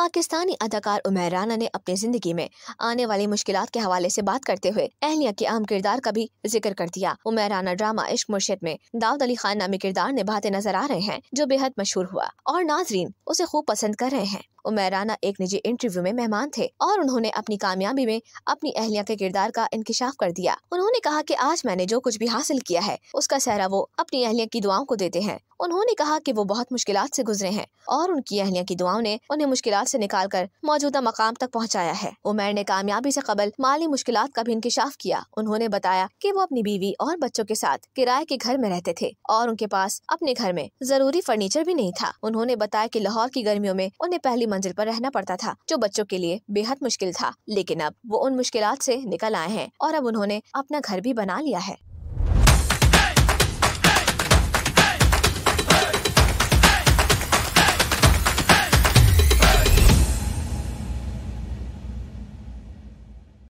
पाकिस्तानी अदाकार उमेर राना ने अपनी जिंदगी में आने वाली मुश्किल के हवाले ऐसी बात करते हुए अहलिया के अहम किरदार का भी जिक्र कर दिया उमेर राना ड्रामा इश्क मुर्शिद में दाऊद अली खान नामी किरदार निभाते नजर आ रहे हैं जो बेहद मशहूर हुआ और नाजरीन उसे खूब पसंद कर रहे हैं राना एक निजी इंटरव्यू में मेहमान थे और उन्होंने अपनी कामयाबी में अपनी अहलिया के किरदार का इंकशाफ कर दिया उन्होंने कहा कि आज मैंने जो कुछ भी हासिल किया है उसका सहरा वो अपनी अहलिया की दुआओं को देते हैं उन्होंने कहा कि वो बहुत मुश्किल से गुजरे हैं और उनकी अहलिया की दुआओं ने उन्हें मुश्किल से निकाल कर मौजूदा मकाम तक पहुँचाया है उमेर ने कामयाबी से कबल माली मुश्किल का भी इंकशाफ किया उन्होंने बताया कि वो अपनी बीवी और बच्चों के साथ किराए के घर में रहते थे और उनके पास अपने घर में जरूरी फर्नीचर भी नहीं था उन्होंने बताया की लाहौर की गर्मियों में उन्हें पहली मंजिल पर रहना पड़ता था जो बच्चों के लिए बेहद मुश्किल था लेकिन अब वो उन मुश्किल से निकल आए हैं और अब उन्होंने अपना घर भी बना लिया है